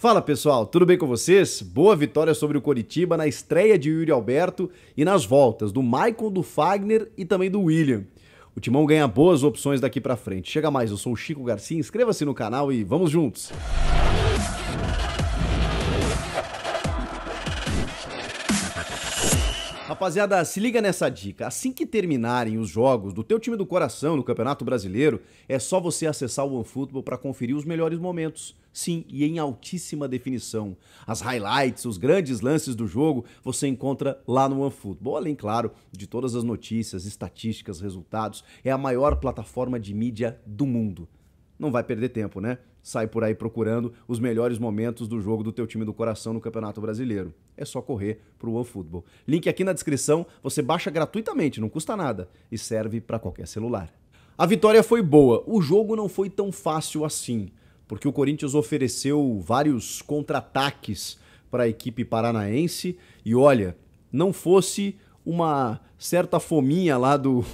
Fala pessoal, tudo bem com vocês? Boa vitória sobre o Coritiba na estreia de Yuri Alberto e nas voltas do Michael, do Fagner e também do William. O Timão ganha boas opções daqui para frente. Chega mais, eu sou o Chico Garcia, inscreva-se no canal e vamos juntos! rapaziada, se liga nessa dica. Assim que terminarem os jogos do teu time do coração no Campeonato Brasileiro, é só você acessar o OneFootball para conferir os melhores momentos. Sim, e em altíssima definição. As highlights, os grandes lances do jogo, você encontra lá no OneFootball. Além, claro, de todas as notícias, estatísticas, resultados. É a maior plataforma de mídia do mundo. Não vai perder tempo, né? sai por aí procurando os melhores momentos do jogo do teu time do coração no Campeonato Brasileiro. É só correr pro OneFootball. Link aqui na descrição, você baixa gratuitamente, não custa nada e serve para qualquer celular. A vitória foi boa, o jogo não foi tão fácil assim, porque o Corinthians ofereceu vários contra-ataques para a equipe paranaense e olha, não fosse uma certa fominha lá do,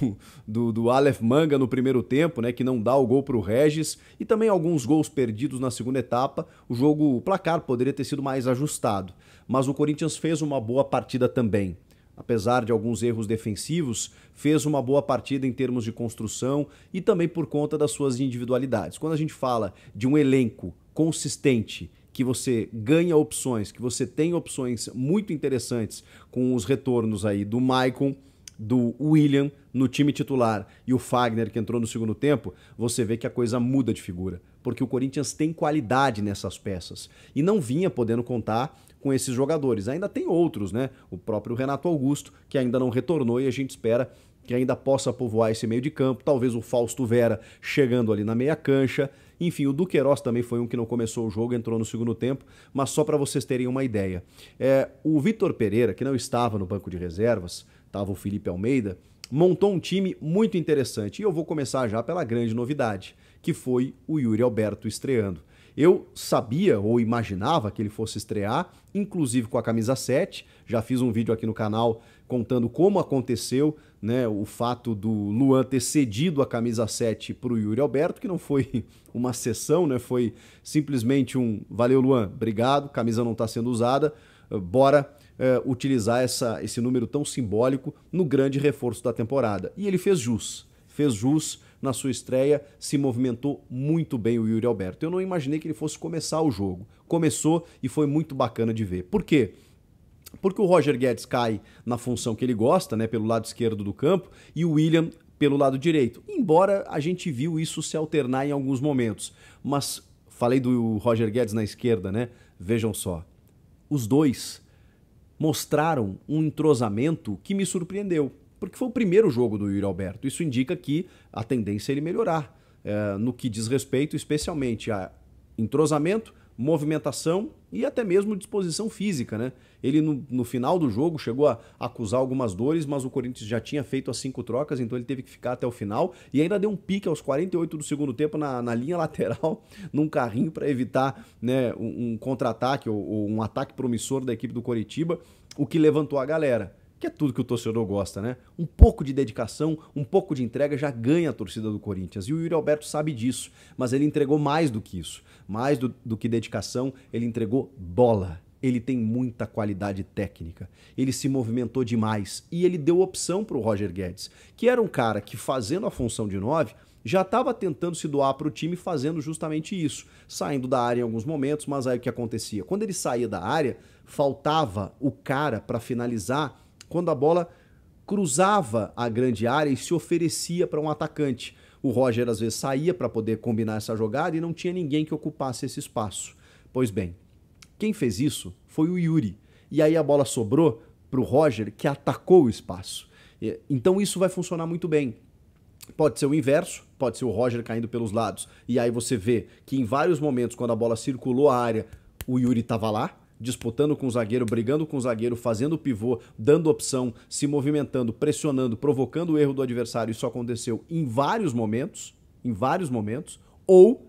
do, do Aleph Manga no primeiro tempo, né, que não dá o gol para o Regis, e também alguns gols perdidos na segunda etapa. O jogo, o placar poderia ter sido mais ajustado, mas o Corinthians fez uma boa partida também. Apesar de alguns erros defensivos, fez uma boa partida em termos de construção e também por conta das suas individualidades. Quando a gente fala de um elenco consistente que você ganha opções, que você tem opções muito interessantes com os retornos aí do Maicon, do William no time titular e o Fagner que entrou no segundo tempo, você vê que a coisa muda de figura, porque o Corinthians tem qualidade nessas peças e não vinha podendo contar com esses jogadores. Ainda tem outros, né? O próprio Renato Augusto, que ainda não retornou e a gente espera que ainda possa povoar esse meio de campo, talvez o Fausto Vera chegando ali na meia cancha. Enfim, o Duqueiroz também foi um que não começou o jogo, entrou no segundo tempo, mas só para vocês terem uma ideia. É, o Vitor Pereira, que não estava no banco de reservas, estava o Felipe Almeida, montou um time muito interessante. E eu vou começar já pela grande novidade, que foi o Yuri Alberto estreando. Eu sabia ou imaginava que ele fosse estrear, inclusive com a camisa 7. Já fiz um vídeo aqui no canal contando como aconteceu né, o fato do Luan ter cedido a camisa 7 para o Yuri Alberto, que não foi uma sessão, né, foi simplesmente um valeu Luan, obrigado, camisa não está sendo usada, eh, bora é, utilizar essa, esse número tão simbólico no grande reforço da temporada. E ele fez jus, fez jus na sua estreia, se movimentou muito bem o Yuri Alberto. Eu não imaginei que ele fosse começar o jogo, começou e foi muito bacana de ver. Por quê? porque o Roger Guedes cai na função que ele gosta, né, pelo lado esquerdo do campo, e o William pelo lado direito. Embora a gente viu isso se alternar em alguns momentos, mas falei do Roger Guedes na esquerda, né? Vejam só. Os dois mostraram um entrosamento que me surpreendeu, porque foi o primeiro jogo do Yuri Alberto. Isso indica que a tendência é ele melhorar, é, no que diz respeito especialmente a entrosamento, movimentação e até mesmo disposição física, né? Ele no, no, final do jogo chegou a acusar algumas dores, mas o Corinthians já tinha feito as cinco trocas, então ele teve que ficar até o final e ainda deu um pique aos 48 do segundo tempo na, na linha lateral, num carrinho para evitar né, um, um contra-ataque ou, ou um ataque promissor da equipe do Coritiba, o que levantou a galera que é tudo que o torcedor gosta, né? Um pouco de dedicação, um pouco de entrega já ganha a torcida do Corinthians. E o Yuri Alberto sabe disso, mas ele entregou mais do que isso. Mais do, do que dedicação, ele entregou bola. Ele tem muita qualidade técnica. Ele se movimentou demais e ele deu opção para o Roger Guedes, que era um cara que, fazendo a função de nove, já estava tentando se doar para o time fazendo justamente isso, saindo da área em alguns momentos, mas aí o que acontecia? Quando ele saía da área, faltava o cara para finalizar quando a bola cruzava a grande área e se oferecia para um atacante. O Roger às vezes saía para poder combinar essa jogada e não tinha ninguém que ocupasse esse espaço. Pois bem, quem fez isso foi o Yuri. E aí a bola sobrou para o Roger, que atacou o espaço. Então isso vai funcionar muito bem. Pode ser o inverso, pode ser o Roger caindo pelos lados. E aí você vê que em vários momentos, quando a bola circulou a área, o Yuri estava lá disputando com o zagueiro, brigando com o zagueiro, fazendo o pivô, dando opção, se movimentando, pressionando, provocando o erro do adversário. Isso aconteceu em vários momentos, em vários momentos, ou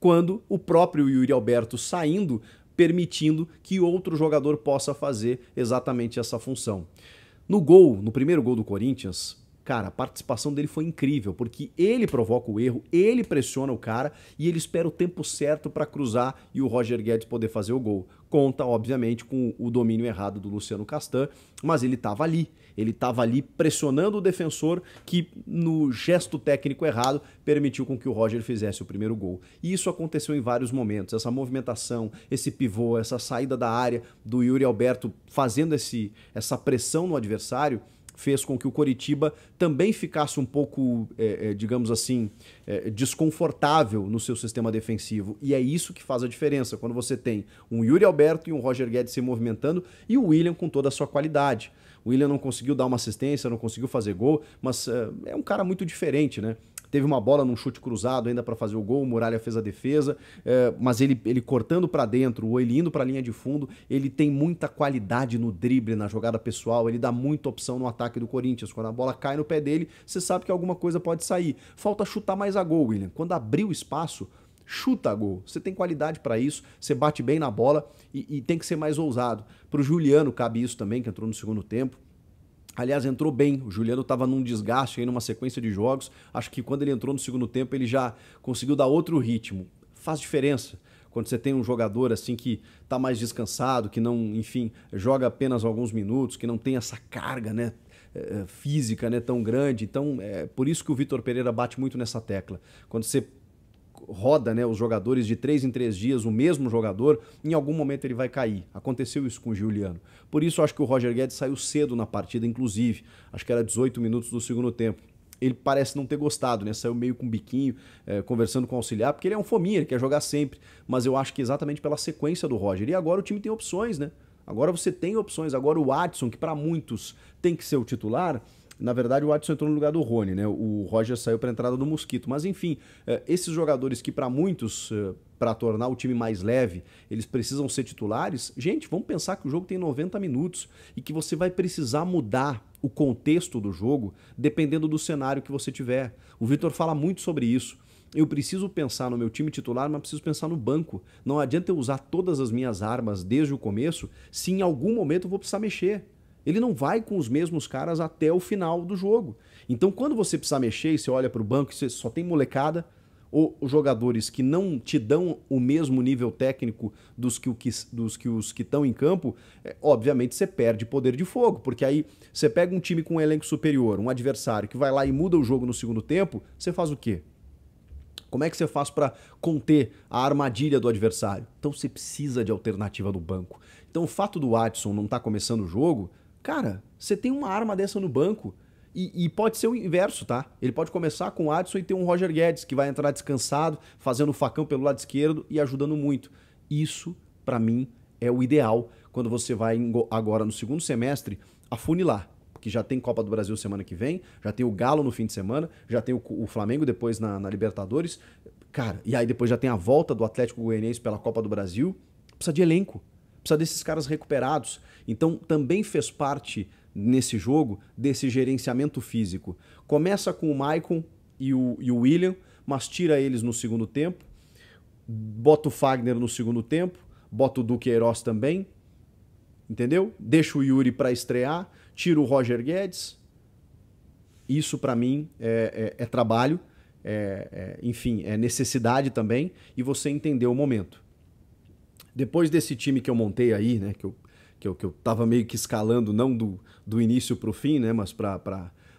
quando o próprio Yuri Alberto saindo, permitindo que outro jogador possa fazer exatamente essa função. No gol, no primeiro gol do Corinthians, Cara, a participação dele foi incrível, porque ele provoca o erro, ele pressiona o cara e ele espera o tempo certo para cruzar e o Roger Guedes poder fazer o gol. Conta, obviamente, com o domínio errado do Luciano Castan, mas ele estava ali. Ele estava ali pressionando o defensor que, no gesto técnico errado, permitiu com que o Roger fizesse o primeiro gol. E isso aconteceu em vários momentos. Essa movimentação, esse pivô, essa saída da área do Yuri Alberto fazendo esse, essa pressão no adversário fez com que o Coritiba também ficasse um pouco, é, é, digamos assim, é, desconfortável no seu sistema defensivo. E é isso que faz a diferença, quando você tem um Yuri Alberto e um Roger Guedes se movimentando e o William com toda a sua qualidade. O William não conseguiu dar uma assistência, não conseguiu fazer gol, mas é, é um cara muito diferente, né? Teve uma bola num chute cruzado ainda para fazer o gol, o Muralha fez a defesa, é, mas ele, ele cortando para dentro ou ele indo para a linha de fundo, ele tem muita qualidade no drible, na jogada pessoal, ele dá muita opção no ataque do Corinthians. Quando a bola cai no pé dele, você sabe que alguma coisa pode sair. Falta chutar mais a gol, William. Quando abrir o espaço, chuta a gol. Você tem qualidade para isso, você bate bem na bola e, e tem que ser mais ousado. Para o Juliano cabe isso também, que entrou no segundo tempo. Aliás, entrou bem. O Juliano estava num desgaste aí, numa sequência de jogos. Acho que quando ele entrou no segundo tempo, ele já conseguiu dar outro ritmo. Faz diferença quando você tem um jogador assim que está mais descansado, que não, enfim, joga apenas alguns minutos, que não tem essa carga, né? Eh, física né, tão grande. Então, é por isso que o Vitor Pereira bate muito nessa tecla. Quando você roda né, os jogadores de três em três dias, o mesmo jogador, em algum momento ele vai cair. Aconteceu isso com o Juliano. Por isso acho que o Roger Guedes saiu cedo na partida, inclusive. Acho que era 18 minutos do segundo tempo ele parece não ter gostado, né? Saiu meio com biquinho, é, conversando com o auxiliar, porque ele é um fominha, ele quer jogar sempre. Mas eu acho que exatamente pela sequência do Roger. E agora o time tem opções, né? Agora você tem opções. Agora o Watson, que para muitos tem que ser o titular, na verdade, o Watson entrou no lugar do Rony, né? O Roger saiu para a entrada do Mosquito. Mas, enfim, eh, esses jogadores que, para muitos, eh, para tornar o time mais leve, eles precisam ser titulares. Gente, vamos pensar que o jogo tem 90 minutos e que você vai precisar mudar o contexto do jogo dependendo do cenário que você tiver. O Vitor fala muito sobre isso. Eu preciso pensar no meu time titular, mas preciso pensar no banco. Não adianta eu usar todas as minhas armas desde o começo se em algum momento eu vou precisar mexer. Ele não vai com os mesmos caras até o final do jogo. Então, quando você precisar mexer e você olha para o banco e você só tem molecada, ou jogadores que não te dão o mesmo nível técnico dos que, dos que os que estão em campo, é, obviamente você perde poder de fogo, porque aí você pega um time com um elenco superior, um adversário que vai lá e muda o jogo no segundo tempo, você faz o quê? Como é que você faz para conter a armadilha do adversário? Então você precisa de alternativa no banco. Então o fato do Watson não estar tá começando o jogo Cara, você tem uma arma dessa no banco. E, e, pode ser o inverso, tá? Ele pode começar com o Adson e ter um Roger Guedes que vai entrar descansado, fazendo o facão pelo lado esquerdo e ajudando muito. Isso, para mim, é o ideal quando você vai agora no segundo semestre afunilar. porque já tem Copa do Brasil semana que vem, já tem o Galo no fim de semana, já tem o, o Flamengo depois na, na Libertadores. Cara, e aí depois já tem a volta do Atlético Goianiense pela Copa do Brasil. Precisa de elenco precisa desses caras recuperados. Então também fez parte nesse jogo desse gerenciamento físico. Começa com o Maicon e o, e o William, mas tira eles no segundo tempo, bota o Fagner no segundo tempo, bota o Duque Eros também, entendeu? Deixa o Yuri para estrear, tira o Roger Guedes. Isso para mim é, é, é trabalho, é, é, enfim, é necessidade também, e você entender o momento. Depois desse time que eu montei aí, né, que eu, que eu, que eu tava meio que escalando, não do, do início para o fim, né, mas para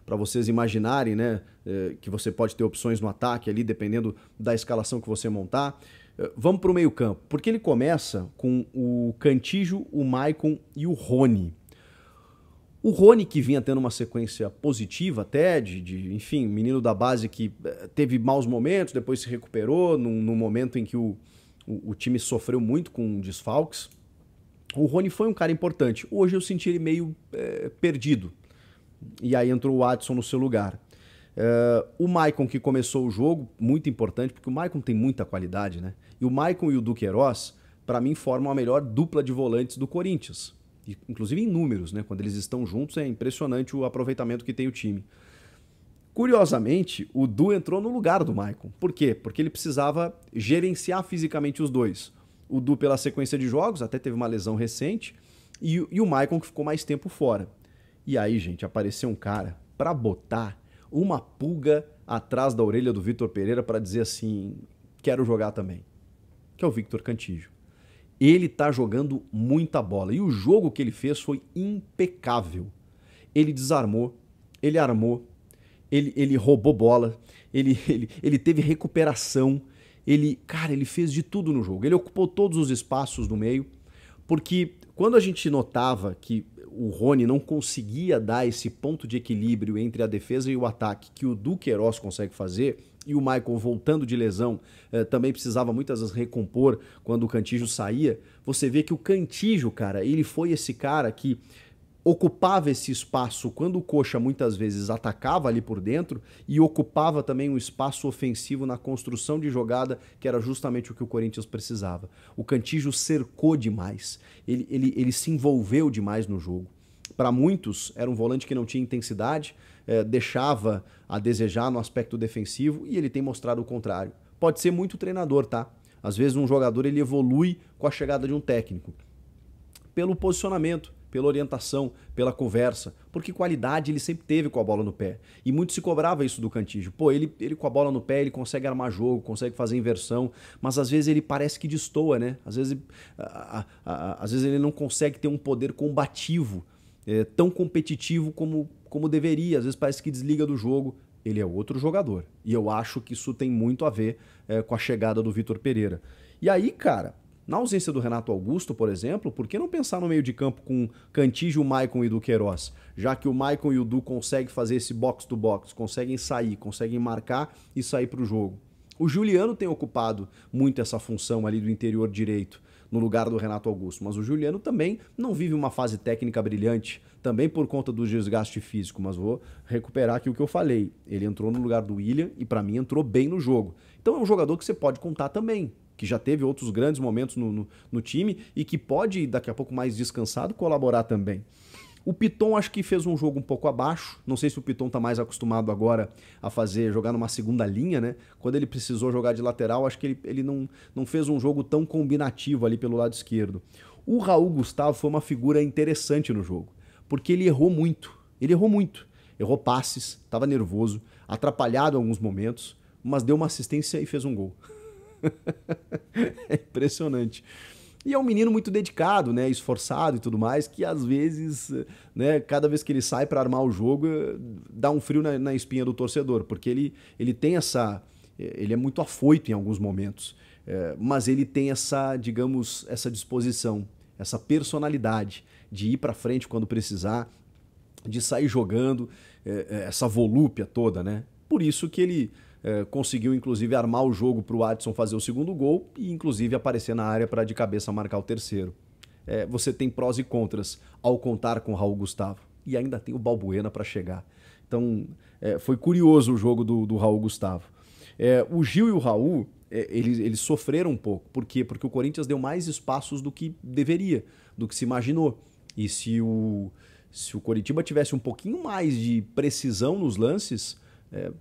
para vocês imaginarem, né, eh, que você pode ter opções no ataque ali, dependendo da escalação que você montar. Eh, vamos para o meio campo, porque ele começa com o Cantijo, o Maicon e o Rony. O Rony, que vinha tendo uma sequência positiva até, de, de enfim, menino da base que eh, teve maus momentos, depois se recuperou no num momento em que o, o, o time sofreu muito com desfalques. O Rony foi um cara importante. Hoje eu senti ele meio é, perdido. E aí entrou o Watson no seu lugar. É, o Maicon, que começou o jogo, muito importante, porque o Maicon tem muita qualidade, né? E o Maicon e o Duque Duqueiroz, para mim, formam a melhor dupla de volantes do Corinthians. E, inclusive em números, né? Quando eles estão juntos, é impressionante o aproveitamento que tem o time. Curiosamente, o Du entrou no lugar do Maicon. Por quê? Porque ele precisava gerenciar fisicamente os dois. O Du, pela sequência de jogos, até teve uma lesão recente, e, e o Maicon que ficou mais tempo fora. E aí, gente, apareceu um cara para botar uma pulga atrás da orelha do Vitor Pereira para dizer assim: quero jogar também. Que é o Victor Cantígio. Ele tá jogando muita bola e o jogo que ele fez foi impecável. Ele desarmou, ele armou, ele, ele roubou bola, ele, ele, ele teve recuperação, ele, cara, ele fez de tudo no jogo. Ele ocupou todos os espaços no meio, porque quando a gente notava que o Rony não conseguia dar esse ponto de equilíbrio entre a defesa e o ataque que o Duque Duqueiroz consegue fazer, e o Michael voltando de lesão eh, também precisava muitas vezes recompor quando o Cantijo saía. Você vê que o Cantijo, cara, ele foi esse cara que ocupava esse espaço quando o Coxa muitas vezes atacava ali por dentro e ocupava também um espaço ofensivo na construção de jogada, que era justamente o que o Corinthians precisava. O Cantijo cercou demais, ele, ele, ele se envolveu demais no jogo. Para muitos, era um volante que não tinha intensidade, eh, deixava a desejar no aspecto defensivo e ele tem mostrado o contrário. Pode ser muito treinador, tá? Às vezes um jogador ele evolui com a chegada de um técnico. Pelo posicionamento, pela orientação, pela conversa, porque qualidade ele sempre teve com a bola no pé. E muito se cobrava isso do Cantígio. Pô, ele, ele com a bola no pé, ele consegue armar jogo, consegue fazer inversão, mas às vezes ele parece que destoa, né? Às vezes, a, a, a, às vezes ele não consegue ter um poder combativo é, tão competitivo como, como deveria. Às vezes parece que desliga do jogo. Ele é outro jogador. E eu acho que isso tem muito a ver é, com a chegada do Vitor Pereira. E aí, cara, na ausência do Renato Augusto, por exemplo, por que não pensar no meio de campo com Cantígio, Maicon e Duqueiroz? Já que o Maicon e o Du conseguem fazer esse box-to-box, conseguem sair, conseguem marcar e sair para o jogo. O Juliano tem ocupado muito essa função ali do interior direito, no lugar do Renato Augusto, mas o Juliano também não vive uma fase técnica brilhante, também por conta do desgaste físico, mas vou recuperar aqui o que eu falei. Ele entrou no lugar do William e para mim entrou bem no jogo. Então é um jogador que você pode contar também que já teve outros grandes momentos no, no, no, time e que pode, daqui a pouco mais descansado, colaborar também. O Piton acho que fez um jogo um pouco abaixo. Não sei se o Piton está mais acostumado agora a fazer jogar numa segunda linha, né? Quando ele precisou jogar de lateral, acho que ele, ele não, não fez um jogo tão combinativo ali pelo lado esquerdo. O Raul Gustavo foi uma figura interessante no jogo, porque ele errou muito. Ele errou muito. Errou passes, estava nervoso, atrapalhado em alguns momentos, mas deu uma assistência e fez um gol. é impressionante. E é um menino muito dedicado, né, esforçado e tudo mais, que às vezes, né, cada vez que ele sai para armar o jogo, dá um frio na, na, espinha do torcedor, porque ele, ele tem essa. Ele é muito afoito em alguns momentos, é, mas ele tem essa, digamos, essa disposição, essa personalidade de ir para frente quando precisar, de sair jogando, é, é, essa volúpia toda, né? Por isso que ele eh, conseguiu inclusive armar o jogo para o Adson fazer o segundo gol e inclusive aparecer na área para de cabeça marcar o terceiro. Eh, você tem prós e contras ao contar com o Raul Gustavo e ainda tem o Balbuena para chegar. Então eh, foi curioso o jogo do, do Raul Gustavo. o Gil e o Raul eles, eles sofreram um pouco. Por quê? Porque o Corinthians deu mais espaços do que deveria, do que se imaginou. E se o, se o Coritiba tivesse um pouquinho mais de precisão nos lances, é,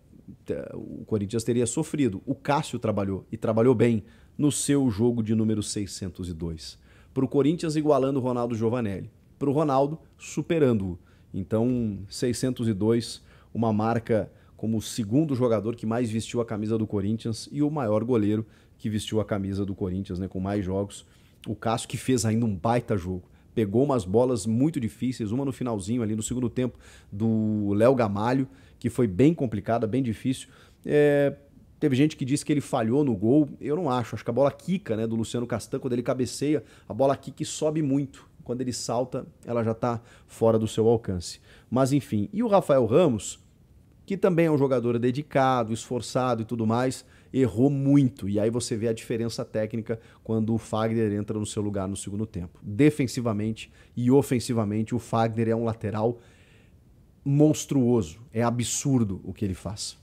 o Corinthians teria sofrido. O Cássio trabalhou e trabalhou bem no seu jogo de número 602. Para o Corinthians, igualando o Ronaldo Giovanelli. Para o Ronaldo, superando-o. Então, 602, uma marca como o segundo jogador que mais vestiu a camisa do Corinthians e o maior goleiro que vestiu a camisa do Corinthians, né, com mais jogos. O Cássio que fez ainda um baita jogo. Pegou umas bolas muito difíceis, uma no finalzinho ali no segundo tempo do Léo Gamalho, que foi bem complicada, bem difícil. É, Teve gente que disse que ele falhou no gol. Eu não acho. Acho que a bola quica, né, do Luciano Castan, quando ele cabeceia, a bola quica e sobe muito. Quando ele salta, ela já está fora do seu alcance. Mas enfim. E o Rafael Ramos, que também é um jogador dedicado, esforçado e tudo mais, errou muito. E aí você vê a diferença técnica quando o Fagner entra no seu lugar no segundo tempo. Defensivamente e ofensivamente, o Fagner é um lateral monstruoso, é absurdo o que ele faz.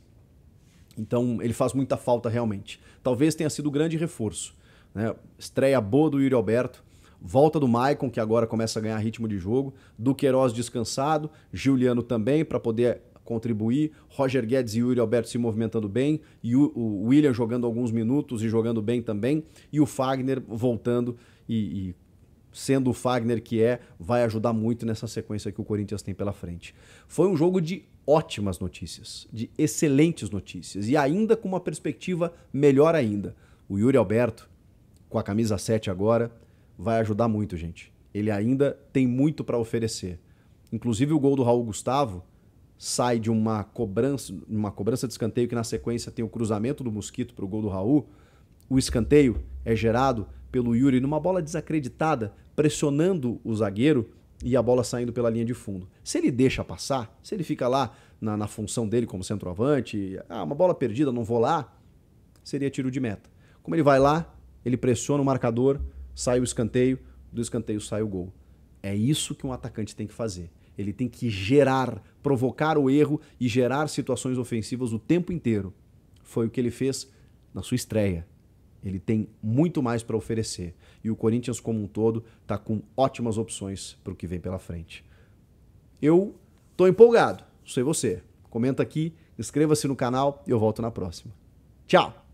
Então ele faz muita falta realmente. Talvez tenha sido um grande reforço. Né? Estreia boa do Yuri Alberto, volta do Maicon, que agora começa a ganhar ritmo de jogo, do Queiroz descansado, Juliano também para poder contribuir, Roger Guedes e Yuri Alberto se movimentando bem, e o William jogando alguns minutos e jogando bem também, e o Fagner voltando e, e sendo o Fagner que é, vai ajudar muito nessa sequência que o Corinthians tem pela frente. Foi um jogo de ótimas notícias, de excelentes notícias e ainda com uma perspectiva melhor ainda. O Yuri Alberto, com a camisa 7 agora, vai ajudar muito, gente. Ele ainda tem muito para oferecer. Inclusive o gol do Raul Gustavo sai de uma cobrança, uma cobrança de escanteio que na sequência tem o cruzamento do Mosquito para o gol do Raul o escanteio é gerado pelo Yuri numa bola desacreditada, pressionando o zagueiro e a bola saindo pela linha de fundo. Se ele deixa passar, se ele fica lá na, na função dele como centroavante, ah, uma bola perdida, não vou lá, seria tiro de meta. Como ele vai lá, ele pressiona o marcador, sai o escanteio, do escanteio sai o gol. É isso que um atacante tem que fazer. Ele tem que gerar, provocar o erro e gerar situações ofensivas o tempo inteiro. Foi o que ele fez na sua estreia ele tem muito mais para oferecer. E o Corinthians, como um todo, está com ótimas opções para o que vem pela frente. Eu estou empolgado, sei você. Comenta aqui, inscreva-se no canal e eu volto na próxima. Tchau!